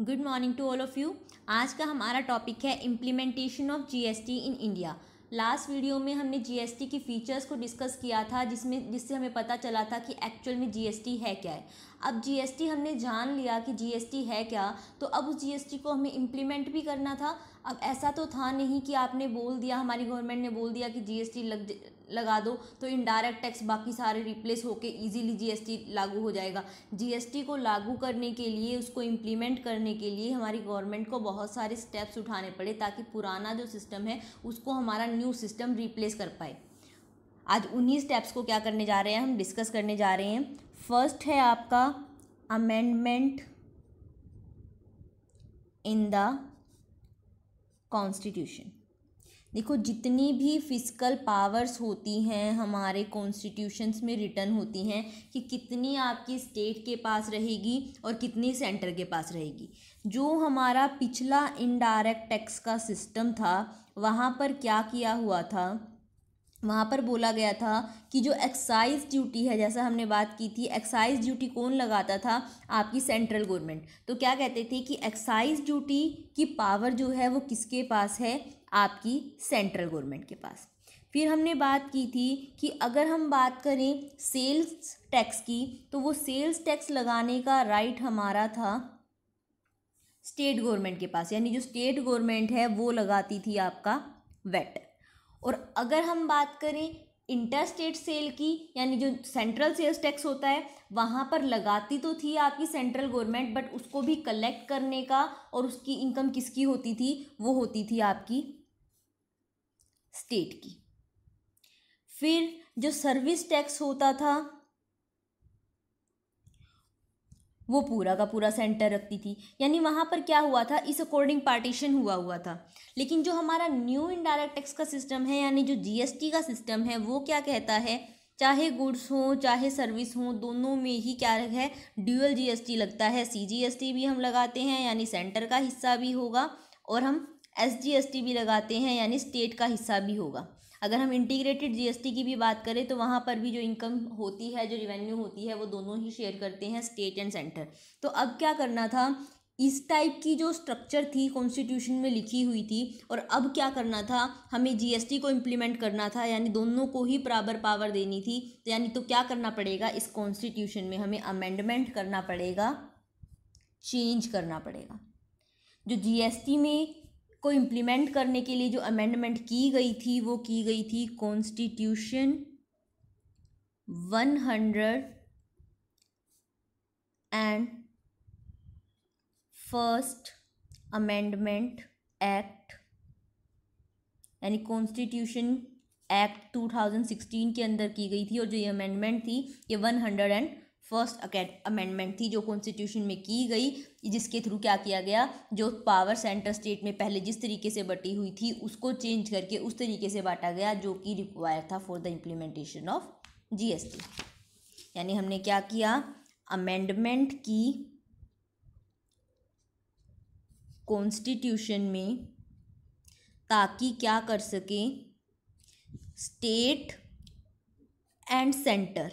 good morning to all of you आज का हमारा टॉपिक है implementation of GST in India last video में हमने जीएसटी की फ़ीचर्स को डिस्कस किया था जिसमें जिससे हमें पता चला था कि एक्चुअल में जीएसटी है क्या है अब जीएसटी हमने जान लिया कि जीएसटी है क्या तो अब उस जीएसटी को हमें इम्प्लीमेंट भी करना था अब ऐसा तो था नहीं कि आपने बोल दिया हमारी गवर्नमेंट ने बोल दिया कि जीएसटी लग लगा दो तो इनडायरेक्ट टैक्स बाकी सारे रिप्लेस होकर एस जीएसटी लागू हो जाएगा जीएसटी को लागू करने के लिए उसको इम्प्लीमेंट करने के लिए हमारी गवर्नमेंट को बहुत सारे स्टेप्स उठाने पड़े ताकि पुराना जो सिस्टम है उसको हमारा न्यू सिस्टम रिप्लेस कर पाए आज उन्हीं स्टेप्स को क्या करने जा रहे हैं हम डिस्कस करने जा रहे हैं फर्स्ट है आपका अमेंडमेंट इन द कॉन्स्टिट्यूशन देखो जितनी भी फिजिकल पावर्स होती हैं हमारे कॉन्स्टिट्यूशंस में रिटर्न होती हैं कि कितनी आपकी स्टेट के पास रहेगी और कितनी सेंटर के पास रहेगी जो हमारा पिछला इनडायरेक्ट टैक्स का सिस्टम था वहाँ पर क्या किया हुआ था वहाँ पर बोला गया था कि जो एक्साइज ड्यूटी है जैसा हमने बात की थी एक्साइज ड्यूटी कौन लगाता था आपकी सेंट्रल गवर्नमेंट तो क्या कहते थे कि एक्साइज ड्यूटी की पावर जो है वो किसके पास है आपकी सेंट्रल गवर्नमेंट के पास फिर हमने बात की थी कि अगर हम बात करें सेल्स टैक्स की तो वो सेल्स टैक्स लगाने का राइट हमारा था स्टेट गवर्नमेंट के पास यानी जो स्टेट गवर्नमेंट है वो लगाती थी आपका वेट और अगर हम बात करें इंटर स्टेट सेल की यानी जो सेंट्रल सेल्स टैक्स होता है वहाँ पर लगाती तो थी आपकी सेंट्रल गवर्नमेंट बट उसको भी कलेक्ट करने का और उसकी इनकम किसकी होती थी वो होती थी आपकी स्टेट की फिर जो सर्विस टैक्स होता था वो पूरा का पूरा सेंटर रखती थी यानी वहाँ पर क्या हुआ था इस अकॉर्डिंग पार्टीशन हुआ हुआ था लेकिन जो हमारा न्यू इनडायरेक्ट टैक्स का सिस्टम है यानी जो जीएसटी का सिस्टम है वो क्या कहता है चाहे गुड्स हो चाहे सर्विस हो दोनों में ही क्या है ड्यूअल जीएसटी लगता है सीजीएसटी भी हम लगाते हैं यानी सेंटर का हिस्सा भी होगा और हम एसजीएसटी भी लगाते हैं यानी स्टेट का हिस्सा भी होगा अगर हम इंटीग्रेटेड जीएसटी की भी बात करें तो वहाँ पर भी जो इनकम होती है जो रिवेन्यू होती है वो दोनों ही शेयर करते हैं स्टेट एंड सेंटर तो अब क्या करना था इस टाइप की जो स्ट्रक्चर थी कॉन्स्टिट्यूशन में लिखी हुई थी और अब क्या करना था हमें जीएसटी को इम्प्लीमेंट करना था यानी दोनों को ही बराबर पावर देनी थी तो यानी तो क्या करना पड़ेगा इस कॉन्स्टिट्यूशन में हमें अमेंडमेंट करना पड़ेगा चेंज करना पड़ेगा जो जीएसटी में को इम्प्लीमेंट करने के लिए जो अमेंडमेंट की गई थी वो की गई थी constitution one hundred and first amendment act यानी कॉन्स्टिट्यूशन एक्ट 2016 के अंदर की गई थी और जो ये अमेंडमेंट थी ये one hundred and first amendment थी जो कॉन्स्टिट्यूशन में की गई जिसके थ्रू क्या किया गया जो पावर सेंटर स्टेट में पहले जिस तरीके से बटी हुई थी उसको चेंज करके उस तरीके से बांटा गया जो कि रिक्वायर था for the implementation of GST यानी हमने क्या किया अमेंडमेंट की कॉन्स्टिट्यूशन में ताकि क्या कर सके स्टेट एंड सेंटर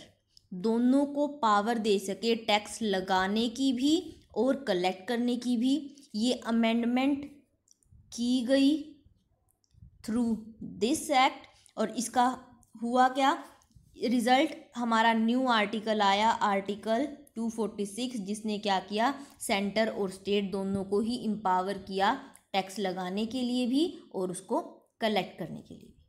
दोनों को पावर दे सके टैक्स लगाने की भी और कलेक्ट करने की भी ये अमेंडमेंट की गई थ्रू दिस एक्ट और इसका हुआ क्या रिज़ल्ट हमारा न्यू आर्टिकल आया आर्टिकल 246 जिसने क्या किया सेंटर और स्टेट दोनों को ही एम्पावर किया टैक्स लगाने के लिए भी और उसको कलेक्ट करने के लिए भी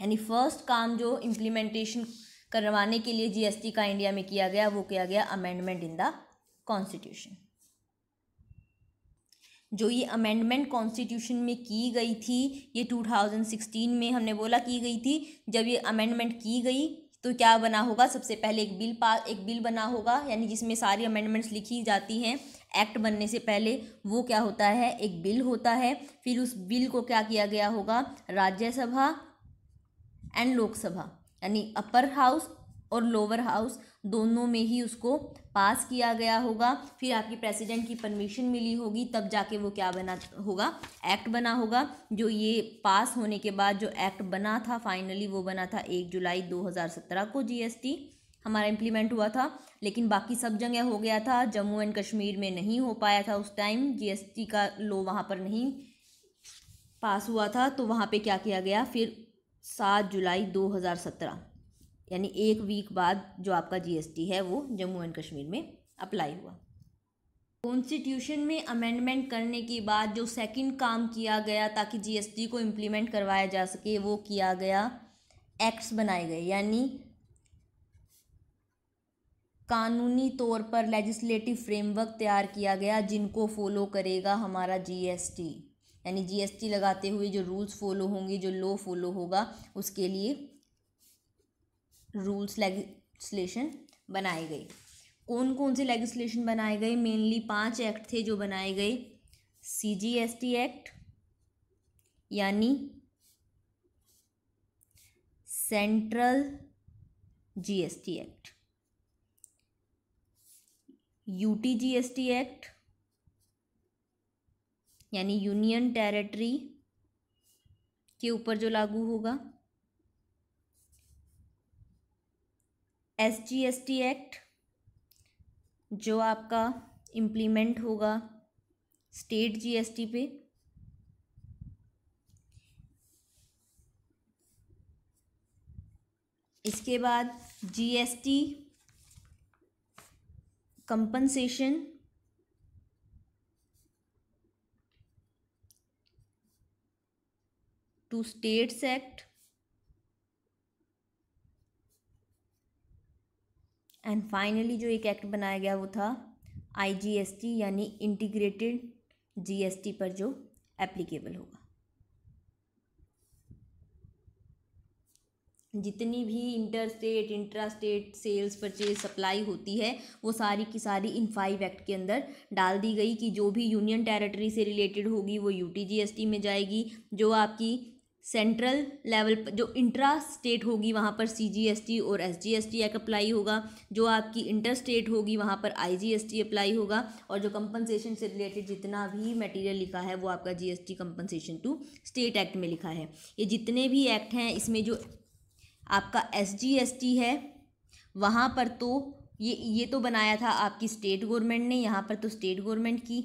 यानी फर्स्ट काम जो इम्प्लीमेंटेशन करवाने के लिए जीएसटी का इंडिया में किया गया वो किया गया अमेंडमेंट इन द कॉन्स्टिट्यूशन जो ये अमेंडमेंट कॉन्स्टिट्यूशन में की गई थी ये 2016 में हमने बोला की गई थी जब ये अमेंडमेंट की गई तो क्या बना होगा सबसे पहले एक बिल पास एक बिल बना होगा यानी जिसमें सारी अमेंडमेंट्स लिखी जाती हैं एक्ट बनने से पहले वो क्या होता है एक बिल होता है फिर उस बिल को क्या किया गया होगा राज्यसभा एंड लोकसभा यानी अपर हाउस और लोअर हाउस दोनों में ही उसको पास किया गया होगा फिर आपकी प्रेसिडेंट की परमिशन मिली होगी तब जाके वो क्या बना होगा एक्ट बना होगा जो ये पास होने के बाद जो एक्ट बना था फाइनली वो बना था एक जुलाई 2017 को जीएसटी हमारा इम्प्लीमेंट हुआ था लेकिन बाकी सब जगह हो गया था जम्मू एंड कश्मीर में नहीं हो पाया था उस टाइम जी का लो वहाँ पर नहीं पास हुआ था तो वहाँ पर क्या किया गया फिर सात जुलाई दो हज़ार सत्रह यानी एक वीक बाद जो आपका जीएसटी है वो जम्मू एंड कश्मीर में अप्लाई हुआ कॉन्स्टिट्यूशन में अमेंडमेंट करने के बाद जो सेकंड काम किया गया ताकि जीएसटी को इम्प्लीमेंट करवाया जा सके वो किया गया एक्ट्स बनाए गए यानी कानूनी तौर पर लेजिस्लेटिव फ्रेमवर्क तैयार किया गया जिनको फॉलो करेगा हमारा जीएसटी यानी जीएसटी लगाते हुए जो रूल्स फॉलो होंगे जो लॉ फॉलो होगा उसके लिए रूल्स लेगिस्लेशन बनाए गए कौन कौन से लेगिस्लेशन बनाए गए मेनली पांच एक्ट थे जो बनाए गए C G S T act यानी central GST act UT GST act यानी यूनियन टेरिटरी के ऊपर जो लागू होगा S G S T act जो आपका इम्प्लीमेंट होगा स्टेट जीएसटी पे इसके बाद GST compensation to states act and finally जो एक एक्ट बनाया गया वो था आईजीएसटी यानी इंटीग्रेटेड जीएसटी पर जो एप्लीकेबल होगा जितनी भी inter state intra state sales purchase supply होती है वो सारी की सारी इन फाइव एक्ट के अंदर डाल दी गई कि जो भी यूनियन टेरिटरी से रिलेटेड होगी वो यूटी जी एस टी में जाएगी जो आपकी सेंट्रल लेवल पर जो इंट्रा स्टेट होगी वहाँ पर सी जी एस टी और S G S T act apply होगा जो आपकी इंटर स्टेट होगी वहाँ पर I G S T apply होगा और जो कंपनसेशन से रिलेटेड जितना भी मटेरियल लिखा है वो आपका G S T compensation to state act में लिखा है ये जितने भी एक्ट हैं इसमें जो आपका एस जी एस टी है वहाँ पर तो ये ये तो बनाया था आपकी स्टेट गवर्नमेंट ने यहाँ पर तो स्टेट गवर्नमेंट की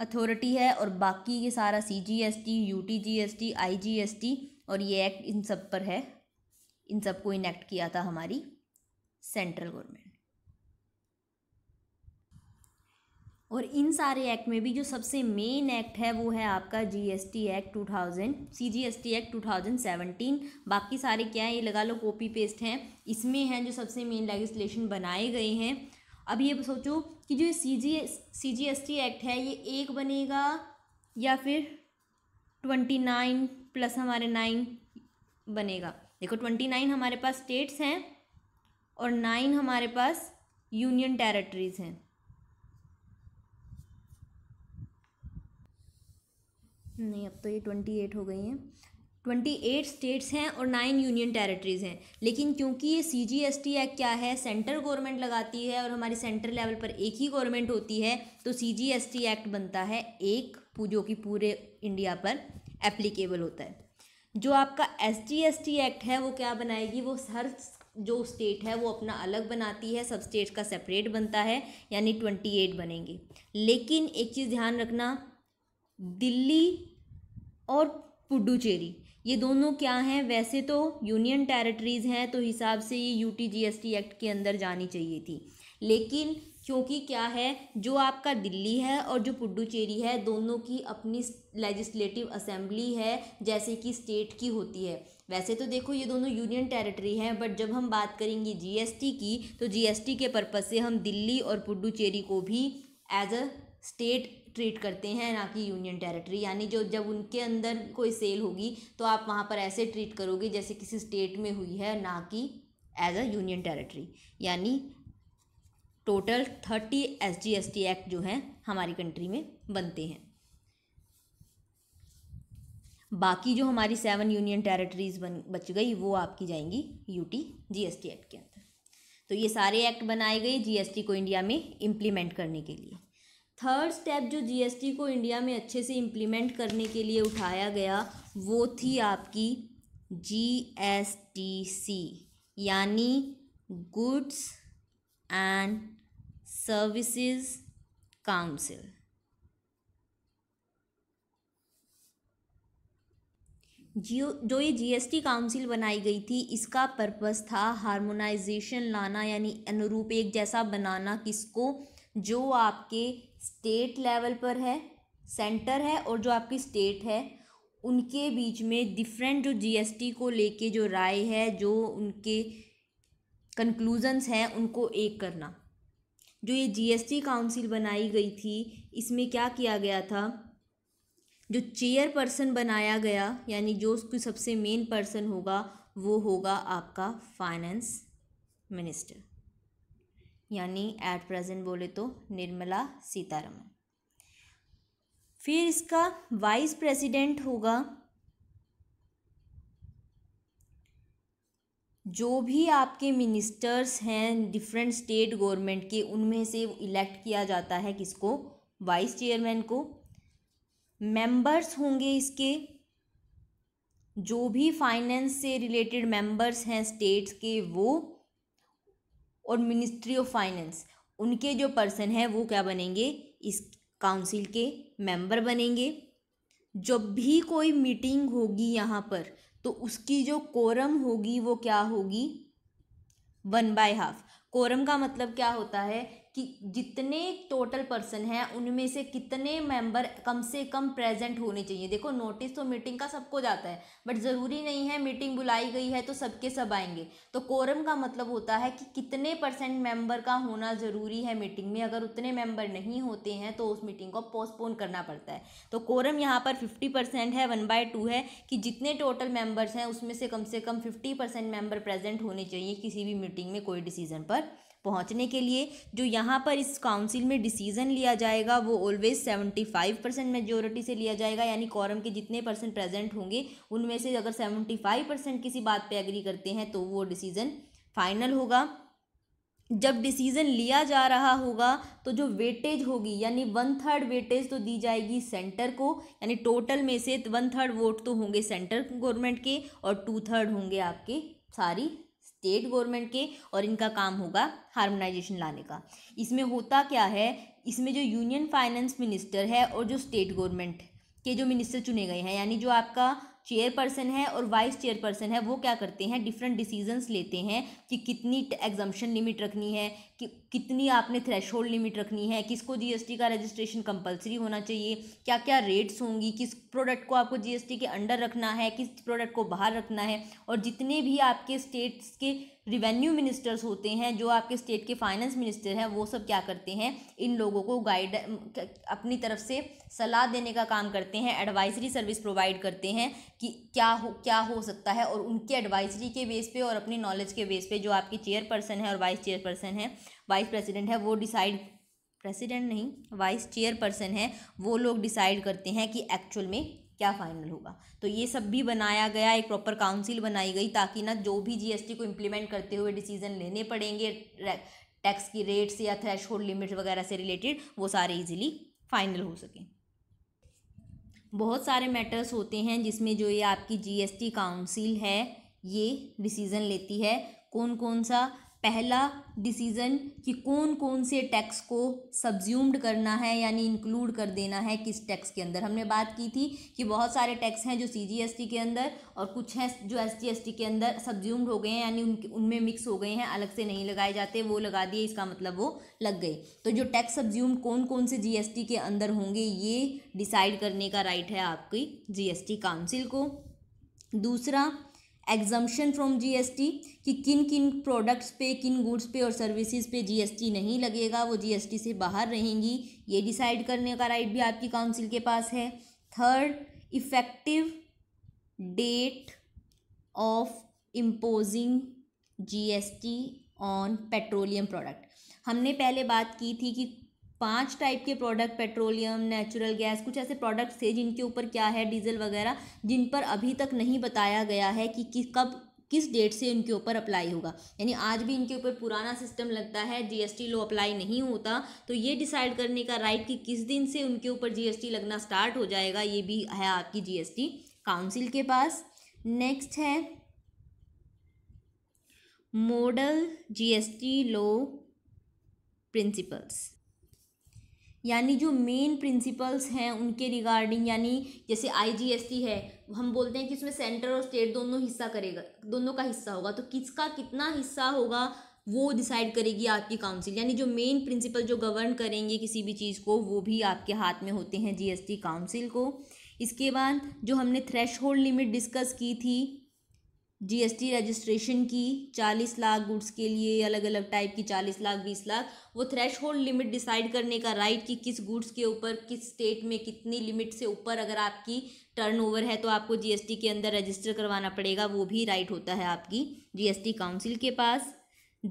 अथॉरिटी है और बाकी ये सारा C G S T U T G S T I G S T और ये एक्ट इन सब पर है इन सब को इनेक्ट किया था हमारी सेंट्रल गवर्नमेंट और इन सारे एक्ट में भी जो सबसे मेन एक्ट है वो है आपका GST act two thousand C G S T act two thousand seventeen बाकी सारे क्या है ये लगा लो कॉपी पेस्ट हैं इसमें हैं जो सबसे मेन लेगिस्लेशन बनाए गए हैं अब ये सोचो कि जो C G C G S T act है ये एक बनेगा या फिर ट्वेंटी नाइन प्लस हमारे नाइन बनेगा देखो ट्वेंटी नाइन हमारे पास स्टेट्स हैं और नाइन हमारे पास यूनियन टेरिटरीज हैं नहीं अब तो ये ट्वेंटी एट हो गई हैं ट्वेंटी एट स्टेट्स हैं और नाइन यूनियन टेरिटरीज़ हैं लेकिन क्योंकि ये C G S T act क्या है सेंटर गवर्नमेंट लगाती है और हमारी सेंटर लेवल पर एक ही गवर्नमेंट होती है तो C G S T act बनता है एक जो कि पूरे इंडिया पर एप्लीकेबल होता है जो आपका S G S T act है वो क्या बनाएगी वो हर जो स्टेट है वो अपना अलग बनाती है सब स्टेट्स का सेपरेट बनता है यानी ट्वेंटी एट बनेंगे लेकिन एक चीज़ ध्यान रखना दिल्ली और पुडुचेरी ये दोनों क्या हैं वैसे तो यूनियन टेरिटरीज़ हैं तो हिसाब से ये U T G S T act के अंदर जानी चाहिए थी लेकिन क्योंकि क्या है जो आपका दिल्ली है और जो पुडुचेरी है दोनों की अपनी लेजिस्लेटिव असेंबली है जैसे कि स्टेट की होती है वैसे तो देखो ये दोनों यूनियन टेरिटरी हैं बट जब हम बात करेंगे जीएसटी की तो जीएसटी के पर्पज़ से हम दिल्ली और पुडुचेरी को भी एज अ स्टेट ट्रीट करते हैं ना कि यूनियन टेरिटरी यानी जो जब उनके अंदर कोई सेल होगी तो आप वहाँ पर ऐसे ट्रीट करोगे जैसे किसी स्टेट में हुई है ना कि एज अ यूनियन टेरिटरी यानी total thirty S G S T act जो हैं हमारी कंट्री में बनते हैं बाकी जो हमारी सेवन यूनियन टेरिटरीज बन बच गई वो आपकी जाएंगी यूटी जीएसटी एक्ट के अंदर तो ये सारे एक्ट बनाए गए जीएसटी को इंडिया में इम्प्लीमेंट करने के लिए थर्ड स्टेप जो जीएसटी को इंडिया में अच्छे से इम्प्लीमेंट करने के लिए उठाया गया वो थी आपकी जीएसटीसी यानी गुड्स एंड सर्विसेज काउंसिल जियो जो ये जीएसटी काउंसिल बनाई गई थी इसका पर्पस था हार्मोनाइजेशन लाना यानी अनुरूप एक जैसा बनाना किसको जो आपके स्टेट लेवल पर है सेंटर है और जो आपकी स्टेट है उनके बीच में डिफरेंट जो जीएसटी को लेके जो राय है जो उनके कंक्लूजन्स हैं उनको एक करना जो ये जीएसटी काउंसिल बनाई गई थी इसमें क्या किया गया था जो चेयर पर्सन बनाया गया यानी जो उसकी सबसे मेन पर्सन होगा वो होगा आपका फाइनेंस मिनिस्टर यानी एट प्रेजेंट बोले तो निर्मला सीतारमन फिर इसका वाइस प्रेसिडेंट होगा जो भी आपके मिनिस्टर्स हैं डिफरेंट स्टेट गवर्नमेंट के उनमें से इलेक्ट किया जाता है किसको वाइस चेयरमैन को मेंबर्स होंगे इसके जो भी फाइनेंस से रिलेटेड मेंबर्स हैं स्टेट्स के वो और मिनिस्ट्री ऑफ फाइनेंस उनके जो पर्सन हैं वो क्या बनेंगे इस काउंसिल के मेंबर बनेंगे जब भी कोई मीटिंग होगी यहाँ पर तो उसकी जो कोरम होगी वो क्या होगी वन बाय हाफ कोरम का मतलब क्या होता है कि जितने टोटल पर्सन हैं उनमें से कितने मेंबर कम से कम प्रेजेंट होने चाहिए देखो नोटिस तो मीटिंग का सबको जाता है बट ज़रूरी नहीं है मीटिंग बुलाई गई है तो सबके सब आएंगे तो कोरम का मतलब होता है कि कितने परसेंट मेंबर का होना ज़रूरी है मीटिंग में अगर उतने मेंबर नहीं होते हैं तो उस मीटिंग को पोस्टपोन करना पड़ता है तो कोरम यहाँ पर फिफ्टी परसेंट है वन बाय टू है कि जितने टोटल मेम्बर्स हैं उसमें से कम से कम फिफ्टी परसेंट मेम्बर प्रेजेंट होने चाहिए किसी भी मीटिंग में कोई डिसीज़न पर पहुंचने के लिए जो यहाँ पर इस काउंसिल में डिसीजन लिया जाएगा वो always seventy five percent majority से लिया जाएगा यानी कॉरम के जितने परसेंट प्रेजेंट होंगे उनमें से अगर सेवेंटी फाइव परसेंट किसी बात पे एग्री करते हैं तो वो डिसीज़न फाइनल होगा जब डिसीज़न लिया जा रहा होगा तो जो वेटेज होगी यानी वन थर्ड वेटेज तो दी जाएगी सेंटर को यानी टोटल में से वन थर्ड वोट तो होंगे सेंटर गवर्नमेंट के और टू थर्ड होंगे आपके सारी स्टेट गवर्नमेंट के और इनका काम होगा हार्मोनाइजेशन लाने का इसमें होता क्या है इसमें जो यूनियन फाइनेंस मिनिस्टर है और जो स्टेट गवर्नमेंट के जो मिनिस्टर चुने गए हैं यानी जो आपका चेयरपर्सन है और वाइस चेयरपर्सन है वो क्या करते हैं डिफरेंट डिसीजंस लेते हैं कि कितनी एग्जम्पन लिमिट रखनी है कि कितनी आपने थ्रेश होल्ड लिमिट रखनी है किसको जीएसटी का रजिस्ट्रेशन कंपलसरी होना चाहिए क्या क्या रेट्स होंगी किस प्रोडक्ट को आपको जीएसटी के अंडर रखना है किस प्रोडक्ट को बाहर रखना है और जितने भी आपके स्टेट्स के रिवेन्यू मिनिस्टर्स होते हैं जो आपके स्टेट के फाइनेंस मिनिस्टर हैं वो सब क्या करते हैं इन लोगों को गाइड अपनी तरफ से सलाह देने का काम करते हैं एडवाइजरी सर्विस प्रोवाइड करते हैं कि क्या हो क्या हो सकता है और उनके एडवाइजरी के बेस पे और अपनी नॉलेज के बेस पे जो आपके चेयरपर्सन है और वाइस चेयरपर्सन है वाइस प्रेसिडेंट है वो डिसाइड प्रेसिडेंट नहीं वाइस चेयरपर्सन है वो लोग डिसाइड करते हैं कि एक्चुअल में क्या फाइनल होगा तो ये सब भी बनाया गया एक प्रॉपर काउंसिल बनाई गई ताकि ना जो भी जीएसटी को इम्प्लीमेंट करते हुए डिसीजन लेने पड़ेंगे टैक्स की रेट्स या थ्रेश लिमिट वगैरह से रिलेटेड वो सारे इजीली फाइनल हो सकें बहुत सारे मैटर्स होते हैं जिसमें जो ये आपकी जीएसटी काउंसिल है ये डिसीज़न लेती है कौन कौन सा पहला डिसीज़न कि कौन कौन से टैक्स को सब्ज्यूम्ड करना है यानी इंक्लूड कर देना है किस टैक्स के अंदर हमने बात की थी कि बहुत सारे टैक्स हैं जो सी के अंदर और कुछ हैं जो एस जी के अंदर सब्ज्यूम्ड हो गए हैं यानी उनमें मिक्स हो गए हैं अलग से नहीं लगाए जाते वो लगा दिए इसका मतलब वो लग गए तो जो टैक्स सब्ज्यूम्ड कौन कौन से जी के अंदर होंगे ये डिसाइड करने का राइट है आपकी जी काउंसिल को दूसरा एग्जम्पन फ्रॉम जीएसटी कि किन किन प्रोडक्ट्स पे किन गुड्स पे और सर्विसेज पे जीएसटी नहीं लगेगा वो जीएसटी से बाहर रहेंगी ये डिसाइड करने का राइट भी आपकी काउंसिल के पास है third effective date of imposing GST on petroleum product हमने पहले बात की थी कि पांच टाइप के प्रोडक्ट पेट्रोलियम नेचुरल गैस कुछ ऐसे प्रोडक्ट्स थे जिनके ऊपर क्या है डीजल वगैरह जिन पर अभी तक नहीं बताया गया है कि, किस कब किस डेट से इनके ऊपर अप्लाई होगा यानी आज भी इनके ऊपर पुराना सिस्टम लगता है जीएसटी लो अप्लाई नहीं होता तो ये डिसाइड करने का राइट कि किस दिन से उनके ऊपर जीएसटी लगना स्टार्ट हो जाएगा ये भी है आपकी जीएसटी काउंसिल के पास नेक्स्ट है मॉडल जीएसटी लो प्रिंसिपल्स यानी जो मेन प्रिंसिपल्स हैं उनके रिगार्डिंग यानी जैसे आईजीएसटी है हम बोलते हैं कि इसमें सेंटर और स्टेट दोनों हिस्सा करेगा दोनों का हिस्सा होगा तो किसका कितना हिस्सा होगा वो डिसाइड करेगी आपकी काउंसिल यानी जो मेन प्रिंसिपल जो गवर्न करेंगे किसी भी चीज़ को वो भी आपके हाथ में होते हैं जीएसटी काउंसिल को इसके बाद जो हमने थ्रेश होल्ड लिमिट डिस्कस की थी जीएसटी रजिस्ट्रेशन की चालीस लाख गुड्स के लिए अलग अलग टाइप की चालीस लाख बीस लाख वो थ्रेश होल्ड लिमिट डिसाइड करने का राइट कि किस गुड्स के ऊपर किस स्टेट में कितनी लिमिट से ऊपर अगर आपकी टर्नओवर है तो आपको जीएसटी के अंदर रजिस्टर करवाना पड़ेगा वो भी राइट होता है आपकी जीएसटी काउंसिल के पास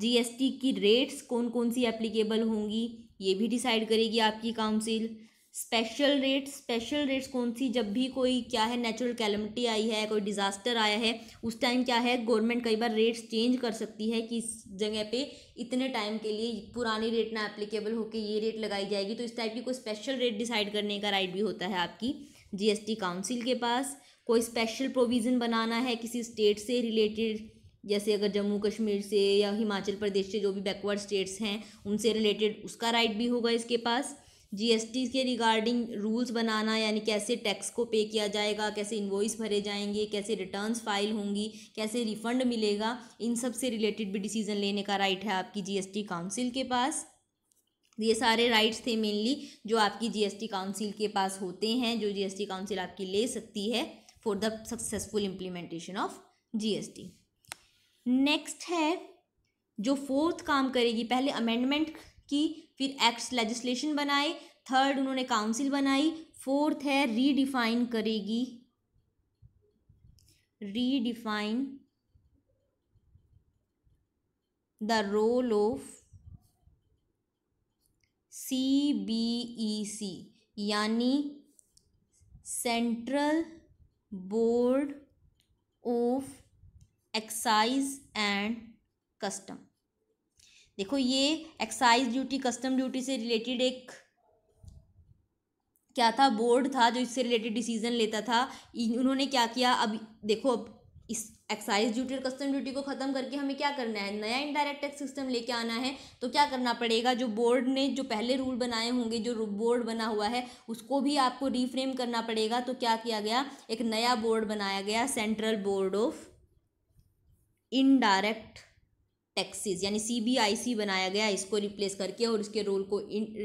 जीएसटी की रेट्स कौन कौन सी एप्लीकेबल होंगी ये भी डिसाइड करेगी आपकी council special rate special rates कौन सी जब भी कोई क्या है नेचुरल कैलमिटी आई है कोई डिज़ास्टर आया है उस टाइम क्या है गवर्नमेंट कई बार रेट्स चेंज कर सकती है कि इस जगह पे इतने टाइम के लिए पुरानी रेट ना एप्लीकेबल होकर ये रेट लगाई जाएगी तो इस टाइप की कोई स्पेशल रेट डिसाइड करने का राइट भी होता है आपकी जी काउंसिल के पास कोई स्पेशल प्रोविज़न बनाना है किसी स्टेट से रिलेटेड जैसे अगर जम्मू कश्मीर से या हिमाचल प्रदेश से जो भी बैकवर्ड स्टेट्स हैं उनसे रिलेटेड उसका राइट भी होगा इसके पास जीएसटी के रिगार्डिंग रूल्स बनाना यानी कैसे टैक्स को पे किया जाएगा कैसे इन्वॉइस भरे जाएंगे कैसे रिटर्न्स फाइल होंगी कैसे रिफंड मिलेगा इन सब से रिलेटेड भी डिसीजन लेने का राइट है आपकी जीएसटी काउंसिल के पास ये सारे राइट्स थे मेनली जो आपकी जीएसटी काउंसिल के पास होते हैं जो जी काउंसिल आपकी ले सकती है for the successful implementation of G next है जो फोर्थ काम करेगी पहले अमेंडमेंट की फिर एक्ट लेजिस्लेशन बनाए थर्ड उन्होंने काउंसिल बनाई फोर्थ है रीडिफाइन करेगी redefine the role of C B E C यानी central board of excise and custom देखो ये एक्साइज ड्यूटी कस्टम ड्यूटी से रिलेटेड एक क्या था बोर्ड था जो इससे रिलेटेड डिसीजन लेता था उन्होंने क्या किया अब देखो अब इस एक्साइज ड्यूटी और कस्टम ड्यूटी को ख़त्म करके हमें क्या करना है नया इनडायरेक्ट टैक्स सिस्टम लेके आना है तो क्या करना पड़ेगा जो बोर्ड ने जो पहले रूल बनाए होंगे जो बोर्ड बना हुआ है उसको भी आपको रीफ्रेम करना पड़ेगा तो क्या किया गया एक नया बोर्ड बनाया गया central board of indirect taxes यानी सी बनाया गया इसको रिप्लेस करके और इसके रोल को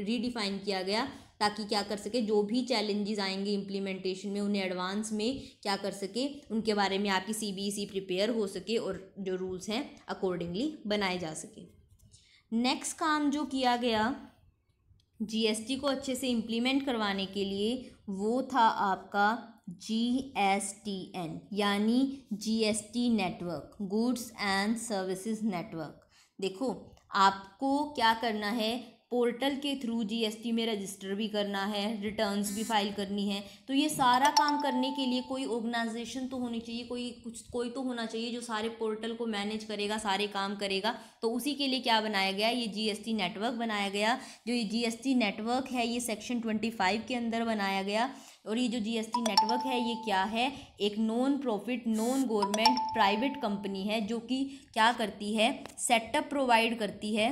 रीडिफाइन किया गया ताकि क्या कर सके जो भी चैलेंजेस आएंगे इम्प्लीमेंटेशन में उन्हें एडवांस में क्या कर सके उनके बारे में आपकी सी बी सी प्रिपेयर हो सके और जो रूल्स हैं अकॉर्डिंगली बनाए जा सके नेक्स्ट काम जो किया गया जीएसटी को अच्छे से इम्प्लीमेंट करवाने के लिए वो था आपका जी एस टी एन यानी G S T network goods and services network देखो आपको क्या करना है पोर्टल के थ्रू जीएसटी में रजिस्टर भी करना है रिटर्न्स भी फाइल करनी है तो ये सारा काम करने के लिए कोई ऑर्गेनाइजेशन तो होनी चाहिए कोई कुछ कोई तो होना चाहिए जो सारे पोर्टल को मैनेज करेगा सारे काम करेगा तो उसी के लिए क्या बनाया गया ये जीएसटी नेटवर्क बनाया गया जो ये टी नेटवर्क है ये सेक्शन ट्वेंटी फाइव के अंदर बनाया गया और ये जो जीएसटी नेटवर्क है ये क्या है एक non profit non government private company है जो कि क्या करती है सेटअप प्रोवाइड करती है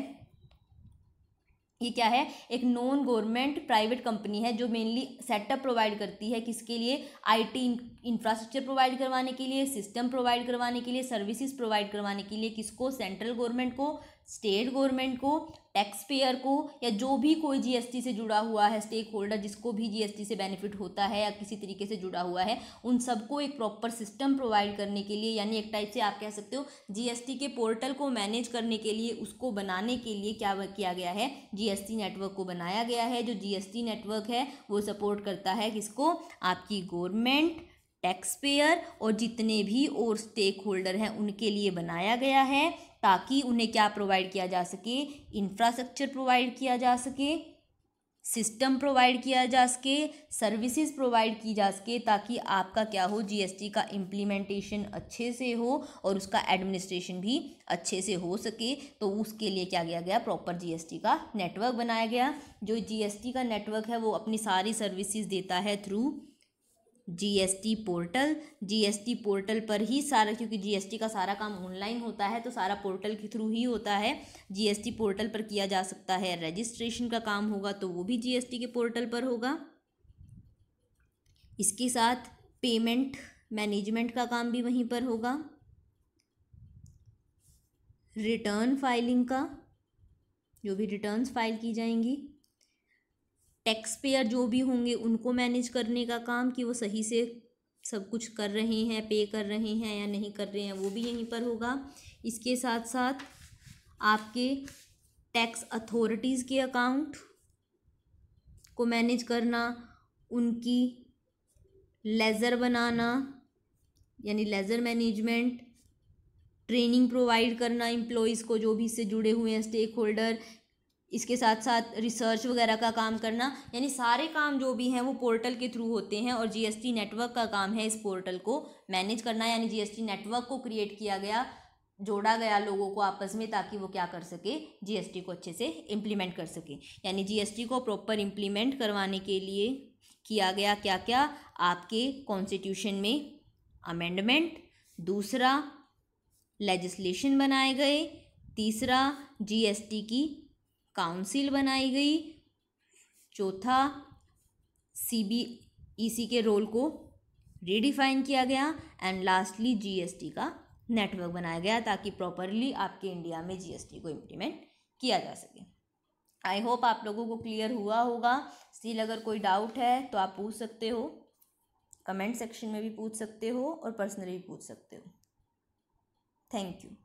ये क्या है एक नॉन गवर्नमेंट प्राइवेट कंपनी है जो मेनली सेटअप प्रोवाइड करती है किसके लिए आईटी इंफ्रास्ट्रक्चर प्रोवाइड करवाने के लिए सिस्टम प्रोवाइड करवाने के लिए सर्विसेज प्रोवाइड करवाने के लिए किसको सेंट्रल गवर्नमेंट को स्टेट गवर्नमेंट को टैक्स पेयर को या जो भी कोई जीएसटी से जुड़ा हुआ है स्टेक होल्डर जिसको भी जीएसटी से बेनिफिट होता है या किसी तरीके से जुड़ा हुआ है उन सबको एक प्रॉपर सिस्टम प्रोवाइड करने के लिए यानी एक टाइप से आप कह सकते हो जीएसटी के पोर्टल को मैनेज करने के लिए उसको बनाने के लिए क्या किया गया है जी नेटवर्क को बनाया गया है जो जी नेटवर्क है वो सपोर्ट करता है किसको आपकी गवर्नमेंट टैक्स पेयर और जितने भी और स्टेक होल्डर हैं उनके लिए बनाया गया है ताकि उन्हें क्या प्रोवाइड किया जा सके इंफ्रास्ट्रक्चर प्रोवाइड किया जा सके सिस्टम प्रोवाइड किया जा सके सर्विसेज प्रोवाइड की जा सके ताकि आपका क्या हो जीएसटी का इम्प्लीमेंटेशन अच्छे से हो और उसका एडमिनिस्ट्रेशन भी अच्छे से हो सके तो उसके लिए क्या किया गया प्रॉपर जीएसटी का नेटवर्क बनाया गया जो जीएसटी का नेटवर्क है वो अपनी सारी सर्विसेज देता है through GST portal GST portal पर ही सारा क्योंकि जीएसटी का सारा काम ऑनलाइन होता है तो सारा पोर्टल के थ्रू ही होता है जीएसटी पोर्टल पर किया जा सकता है रजिस्ट्रेशन का काम होगा तो वो भी जीएसटी के पोर्टल पर होगा इसके साथ पेमेंट मैनेजमेंट का काम भी वहीं पर होगा रिटर्न फाइलिंग का जो भी रिटर्न्स फाइल की जाएंगी टैक्स पेयर जो भी होंगे उनको मैनेज करने का काम कि वो सही से सब कुछ कर रहे हैं पे कर रहे हैं या नहीं कर रहे हैं वो भी यहीं पर होगा इसके साथ साथ आपके टैक्स अथॉरिटीज़ के अकाउंट को मैनेज करना उनकी लेज़र बनाना यानी लेज़र मैनेजमेंट ट्रेनिंग प्रोवाइड करना एम्प्लॉयज़ को जो भी इससे जुड़े हुए हैं स्टेक होल्डर इसके साथ साथ रिसर्च वगैरह का काम करना यानी सारे काम जो भी हैं वो पोर्टल के थ्रू होते हैं और जीएसटी नेटवर्क का काम है इस पोर्टल को मैनेज करना यानी जीएसटी नेटवर्क को क्रिएट किया गया जोड़ा गया लोगों को आपस में ताकि वो क्या कर सके जीएसटी को अच्छे से इम्प्लीमेंट कर सके यानी जीएसटी को प्रॉपर इम्प्लीमेंट करवाने के लिए किया गया क्या क्या आपके कॉन्स्टिट्यूशन में अमेंडमेंट दूसरा लेजिस्लेशन बनाए गए तीसरा जीएसटी की काउंसिल बनाई गई चौथा सी बी ई सी के रोल को रिडिफाइन किया गया एंड लास्टली जीएसटी का नेटवर्क बनाया गया ताकि प्रॉपरली आपके इंडिया में जीएसटी को इम्प्लीमेंट किया जा सके आई होप आप लोगों को क्लियर हुआ होगा स्टिल अगर कोई डाउट है तो आप पूछ सकते हो कमेंट सेक्शन में भी पूछ सकते हो और पर्सनली भी पूछ सकते हो थैंक यू